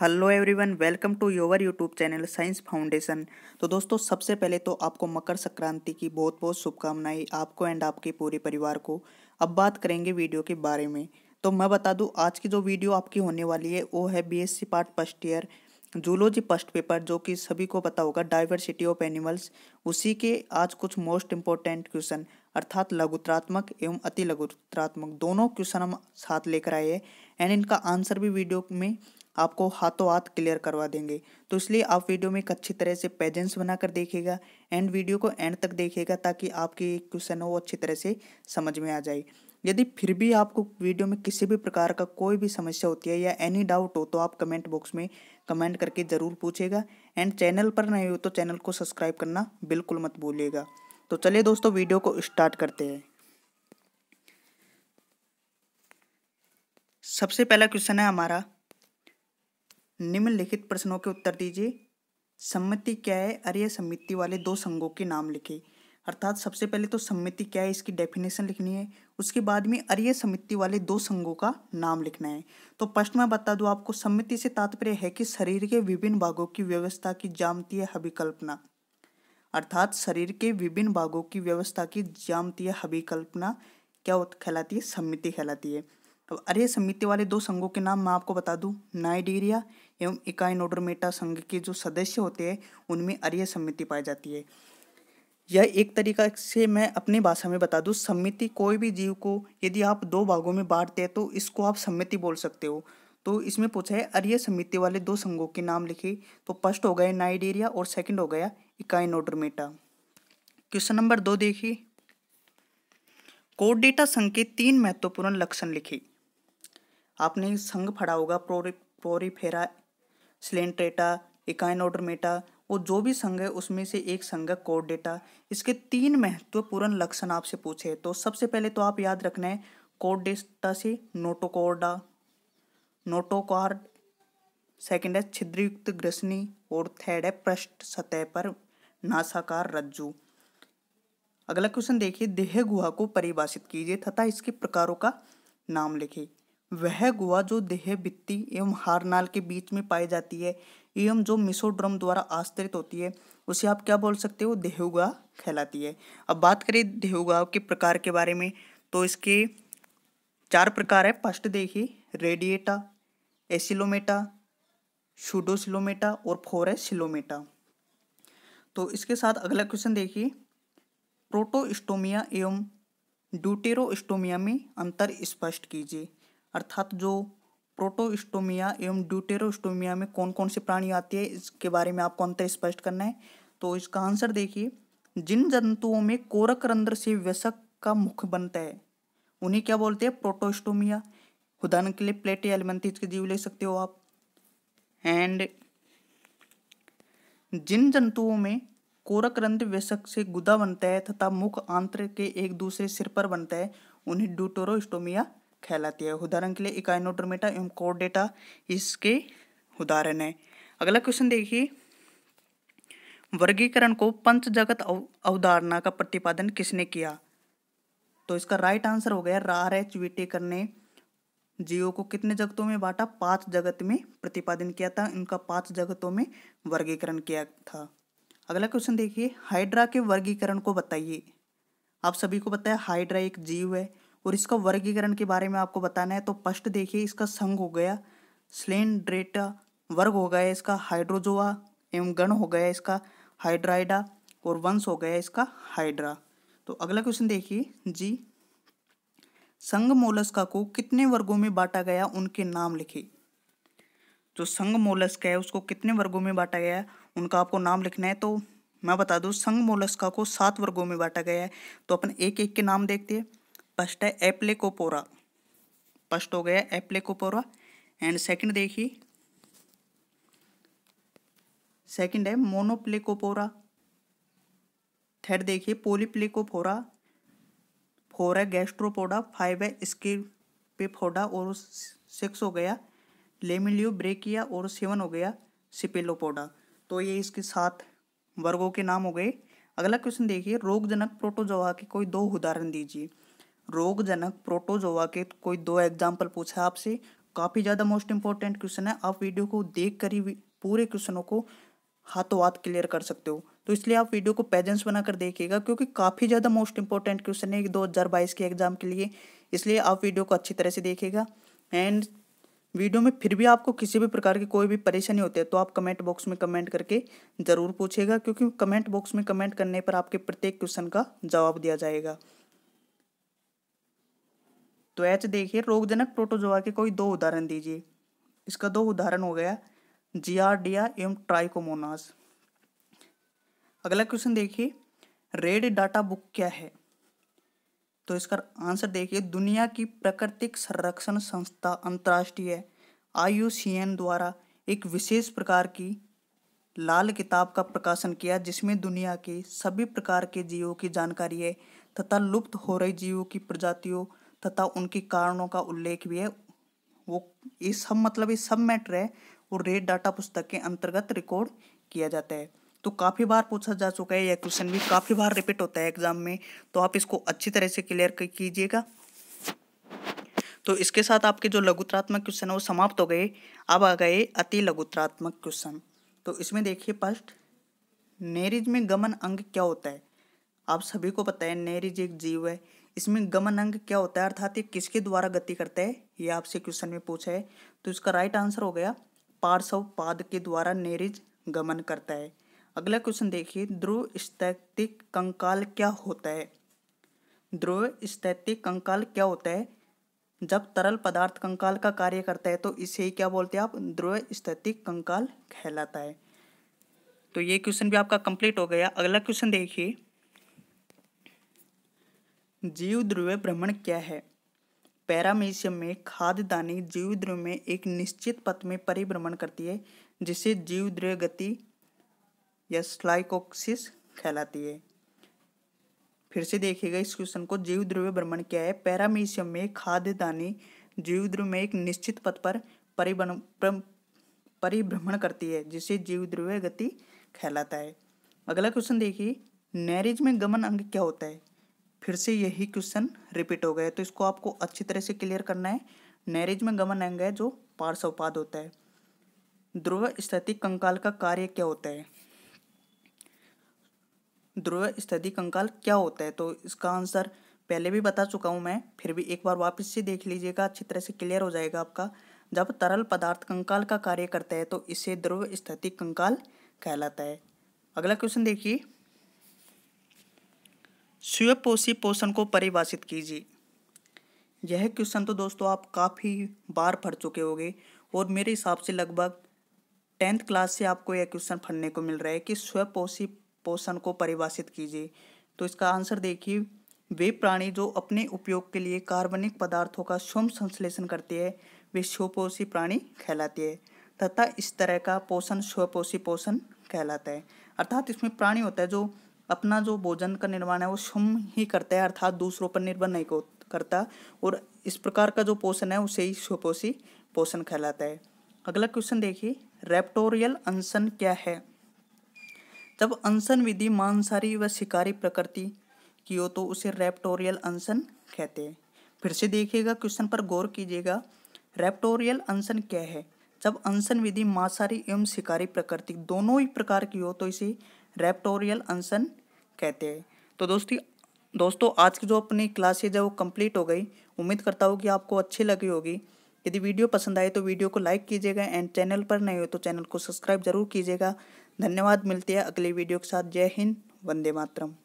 hello everyone welcome to your YouTube channel science foundation तो दोस्तों सबसे पहले तो आपको मकर संक्रांति की बहुत बहुत शुभकामनाएं आपको एंड आपके पूरे परिवार को अब बात करेंगे वीडियो के बारे में तो मैं बता दूं आज की जो वीडियो आपकी होने वाली है वो है BSc part first year zoology first paper जो कि सभी को पता होगा डाइवर्सिटी ऑफ एनिमल्स उसी के आज कुछ मोस्ट इम्पोर्टेंट क्वेश्चन अर्थात लघुत्रात्मक एवं अति लघुत्रात्मक दोनों क्वेश्चन हम साथ लेकर आए हैं एंड इनका आंसर भी वीडियो में आपको हाथों हाथ क्लियर करवा देंगे तो इसलिए आप वीडियो में एक अच्छी तरह से पेजेंस बनाकर देखेगा एंड वीडियो को एंड तक देखेगा ताकि आपके क्वेश्चन हो वो अच्छी तरह से समझ में आ जाए यदि फिर भी आपको वीडियो में किसी भी प्रकार का कोई भी समस्या होती है या एनी डाउट हो तो आप कमेंट बॉक्स में कमेंट करके ज़रूर पूछेगा एंड चैनल पर नहीं हो तो चैनल को सब्सक्राइब करना बिल्कुल मत भूलिएगा तो चलिए दोस्तों वीडियो को स्टार्ट करते हैं सबसे पहला क्वेश्चन है हमारा निम्नलिखित प्रश्नों के उत्तर दीजिए सम्मति क्या है अर्य सम्मिति वाले दो संघों के नाम लिखे अर्थात सबसे पहले तो सम्मिति क्या है इसकी डेफिनेशन लिखनी है उसके बाद में अर्य समिति वाले दो संघों का नाम लिखना है तो प्रश्न मैं बता दूं आपको सम्मिति से तात्पर्य है कि शरीर के विभिन्न भागों की व्यवस्था की जामतीय हविकल्पना अर्थात शरीर के विभिन्न भागों की व्यवस्था की जामतीय हविकल्पना क्या कहलाती है सम्मिति कहलाती है अब अरे समिति वाले दो संघों के नाम मैं आपको बता दूं नाइडेरिया एवं इकाई नोडरमेटा संघ के जो सदस्य होते हैं उनमें अर्य समिति पाई जाती है यह एक तरीका से मैं अपनी भाषा में बता दूँ समिति कोई भी जीव को यदि आप दो भागों में बांटते हैं तो इसको आप समिति बोल सकते हो तो इसमें पूछा है अर्य समिति वाले दो संघों के नाम लिखे तो फर्स्ट हो गए नाइडेरिया और सेकंड हो गया इकाई नोडरमेटा क्वेश्चन नंबर दो देखिए कोडेटा संघ के तीन महत्वपूर्ण लक्षण लिखे आपने संघ फड़ा होगा प्रोरी प्रोरीफेरा स्लेंट्रेटा इकाइनोड्रमेटा वो जो भी संघ है उसमें से एक संघ है कोड डेटा इसके तीन महत्वपूर्ण लक्षण आपसे पूछे तो सबसे पहले तो आप याद रखना है कोड डेटा से नोटोकोडा नोटोकॉर्ड सेकेंड है छिद्रयुक्त ग्रसनी और थर्ड है पृष्ठ सतह पर नासाकार रज्जू अगला क्वेश्चन देखिए देह गुहा को परिभाषित कीजिए तथा इसके प्रकारों का नाम लिखिए वह गुहा जो देह बित्ती एवं हारनाल के बीच में पाई जाती है एवं जो मिसोड्रम द्वारा आस्तृत होती है उसे आप क्या बोल सकते हो देहुगा कहलाती है अब बात करें देहुगा के प्रकार के बारे में तो इसके चार प्रकार है फर्स्ट देखिए रेडिएटा एसिलोमेटा शुडोसिलोमेटा और फोर है सिलोमेटा तो इसके साथ अगला क्वेश्चन देखिए प्रोटोस्टोमिया एवं ड्यूटेरोस्टोमिया में अंतर स्पष्ट कीजिए अर्थात जो प्रोटोस्टोमिया एवं ड्यूटेरोस्टोमिया में कौन कौन से प्राणी आती है इसके बारे में आपको अंतर स्पष्ट करना है तो इसका आंसर देखिए जिन जंतुओं में कोरक रंध्र से व्यसक का मुख बनता है उन्हें क्या बोलते हैं प्रोटोस्टोमिया उदाहरण के लिए प्लेटे एलिमेंटी के जीव ले सकते हो आप एंड जिन जंतुओं में कोरक रंध्र व्यसक से गुदा बनता है तथा मुख आंत्र के एक दूसरे सिर पर बनता है उन्हें ड्यूटोरोस्टोमिया कहलाती है उदाहरण के लिए इकाइनोटोमेटा एवं कोड डेटा इसके उदाहरण है अगला क्वेश्चन देखिए वर्गीकरण को पंच जगत अवधारणा का प्रतिपादन किसने किया तो इसका राइट आंसर हो गया रार एच विटेकर ने जीवों को कितने जगतों में बांटा पांच जगत में प्रतिपादन किया था इनका पांच जगतों में वर्गीकरण किया था अगला क्वेश्चन देखिए हाइड्रा के वर्गीकरण को बताइए आप सभी को पता है हाइड्रा एक जीव है और इसका वर्गीकरण के बारे में आपको बताना है तो फर्स्ट देखिए इसका संघ हो गया स्लेंड्रेटा वर्ग हो गया इसका हाइड्रोजोआ एवं गण हो गया इसका हाइड्राइडा और वंश हो गया इसका हाइड्रा तो अगला क्वेश्चन देखिए जी संघ मोलस्का को कितने वर्गों में बांटा गया उनके नाम लिखे जो संघ मोलस्क है उसको कितने वर्गों में बांटा गया उनका आपको नाम लिखना है तो मैं बता दूं संघ मोलस्का को सात वर्गों में बांटा गया है तो अपन एक एक के नाम देखते हैं फर्स्ट है एप्लेकोपोरा फर्स्ट हो गया एप्लेकोपोरा एंड सेकंड देखिए सेकंड है मोनोप्लेकोपोरा थर्ड देखिए पोलीप्लेकोपोरा फोर है गैस्ट्रोपोडा फाइव है स्कीपेफोडा और सिक्स हो गया लेमिलियो ब्रेकिया और सेवन हो गया सिपेलोपोडा तो ये इसके सात वर्गों के नाम हो गए अगला क्वेश्चन देखिए रोगजनक प्रोटोजोआ के कोई दो उदाहरण दीजिए रोगजनक प्रोटोजोवा के कोई दो एग्जाम्पल पूछा आपसे काफ़ी ज़्यादा मोस्ट इंपॉर्टेंट क्वेश्चन है आप वीडियो को देख कर ही पूरे क्वेश्चनों को हाथों हाथ क्लियर कर सकते हो तो इसलिए आप वीडियो को पेजेंस बनाकर देखिएगा क्योंकि काफ़ी ज़्यादा मोस्ट इंपॉर्टेंट क्वेश्चन है दो हज़ार बाईस के एग्ज़ाम के लिए इसलिए आप वीडियो को अच्छी तरह से देखिएगा एंड वीडियो में फिर भी आपको किसी भी प्रकार की कोई भी परेशानी होती है तो आप कमेंट बॉक्स में कमेंट करके ज़रूर पूछेगा क्योंकि कमेंट बॉक्स में कमेंट करने पर आपके प्रत्येक क्वेश्चन का जवाब दिया जाएगा तो एच देखिए रोगजनक प्रोटोजोआ के कोई दो उदाहरण दीजिए इसका दो उदाहरण हो गया जियाडिया एवं ट्राइकोमोनास अगला क्वेश्चन देखिए रेड डाटा बुक क्या है तो इसका आंसर देखिए दुनिया की प्राकृतिक संरक्षण संस्था अंतर्राष्ट्रीय आई द्वारा एक विशेष प्रकार की लाल किताब का प्रकाशन किया जिसमें दुनिया के सभी प्रकार के जीवों की जानकारी है तथा लुप्त हो रही जीवों की प्रजातियों तथा उनके कारणों का उल्लेख भी है वो ये सब मतलब ये सब मैटर है वो रेड डाटा पुस्तक के अंतर्गत रिकॉर्ड किया जाता है तो काफ़ी बार पूछा जा चुका है यह क्वेश्चन भी काफ़ी बार रिपीट होता है एग्जाम में तो आप इसको अच्छी तरह से क्लियर कीजिएगा तो इसके साथ आपके जो लघुत्रात्मक क्वेश्चन है वो समाप्त हो गए अब आ गए अति लघुत्रात्मक क्वेश्चन तो इसमें देखिए फर्स्ट नेरिज में गमन अंग क्या होता है आप सभी को पता है नेरिज एक जीव है इसमें गमन अंग क्या होता है अर्थात ये किसके द्वारा गति करता है ये आपसे क्वेश्चन में पूछा है तो इसका राइट आंसर हो गया पार्श्व पाद के द्वारा नेरिज गमन करता है अगला क्वेश्चन देखिए ध्रुव स्थैतिक कंकाल क्या होता है ध्रुव स्थैतिक कंकाल क्या होता है जब तरल पदार्थ कंकाल का कार्य करता है तो इसे ही क्या बोलते हैं आप ध्रुव स्थैतिक कंकाल कहलाता है तो ये क्वेश्चन भी आपका कंप्लीट हो गया अगला क्वेश्चन देखिए जीव द्रव्य भ्रमण क्या है पैरामीशियम में खाद्य दानी जीव द्रव्य में एक निश्चित पथ में परिभ्रमण करती है जिसे जीव द्रव्य गति या स्लाइकोक्सिस कहलाती है फिर से देखिएगा इस क्वेश्चन को जीव द्रव्य भ्रमण क्या है पैरामीशियम में खाद्य दानी जीव द्रव्य में एक निश्चित पथ पर परिभ्रमण करती है जिसे जीव द्रव्य गति कहलाता है अगला क्वेश्चन देखिए नैरिज में गमन अंग क्या होता है फिर से यही क्वेश्चन रिपीट हो गया तो इसको आपको अच्छी तरह से क्लियर करना है नैरिज में गमन अंग है जो पार्श्वपाद होता है ध्रुव स्थिति कंकाल का कार्य क्या होता है ध्रुव स्थिति कंकाल क्या होता है तो इसका आंसर पहले भी बता चुका हूँ मैं फिर भी एक बार वापस से देख लीजिएगा अच्छी तरह से क्लियर हो जाएगा आपका जब तरल पदार्थ कंकाल का कार्य करता है तो इसे ध्रुव स्थिति कंकाल कहलाता है अगला क्वेश्चन देखिए स्वपोषी पोषण को परिभाषित कीजिए यह क्वेश्चन तो दोस्तों आप काफ़ी बार पढ़ चुके होंगे और मेरे हिसाब से लगभग टेंथ क्लास से आपको यह क्वेश्चन पढ़ने को मिल रहा है कि स्वपोषी पोषण को परिभाषित कीजिए तो इसका आंसर देखिए वे प्राणी जो अपने उपयोग के लिए कार्बनिक पदार्थों का स्वयं संश्लेषण करते हैं वे स्वपोषी प्राणी कहलाते हैं तथा इस तरह का पोषण स्वपोषी पोषण कहलाता है अर्थात इसमें प्राणी होता है जो अपना जो भोजन का निर्माण है वो स्वयं ही करता है अर्थात दूसरों पर निर्भर नहीं करता और इस प्रकार का जो पोषण है उसे ही स्वपोषी पोषण कहलाता है अगला क्वेश्चन देखिए रेप्टोरियल अनशन क्या है जब अनशन विधि मांसाहारी व शिकारी प्रकृति की हो तो उसे रेप्टोरियल अनशन कहते हैं फिर से देखिएगा क्वेश्चन पर गौर कीजिएगा रेप्टोरियल अनशन क्या है जब अनशन विधि मांसाहारी एवं शिकारी प्रकृति दोनों ही प्रकार की हो तो इसे रेप्टोरियल अनसन कहते हैं तो दोस्ती दोस्तों आज की जो अपनी क्लासेज है वो कंप्लीट हो गई उम्मीद करता हूँ कि आपको अच्छी लगी होगी यदि वीडियो पसंद आए तो वीडियो को लाइक कीजिएगा एंड चैनल पर नहीं हो तो चैनल को सब्सक्राइब जरूर कीजिएगा धन्यवाद मिलते हैं अगले वीडियो के साथ जय हिंद वंदे मातरम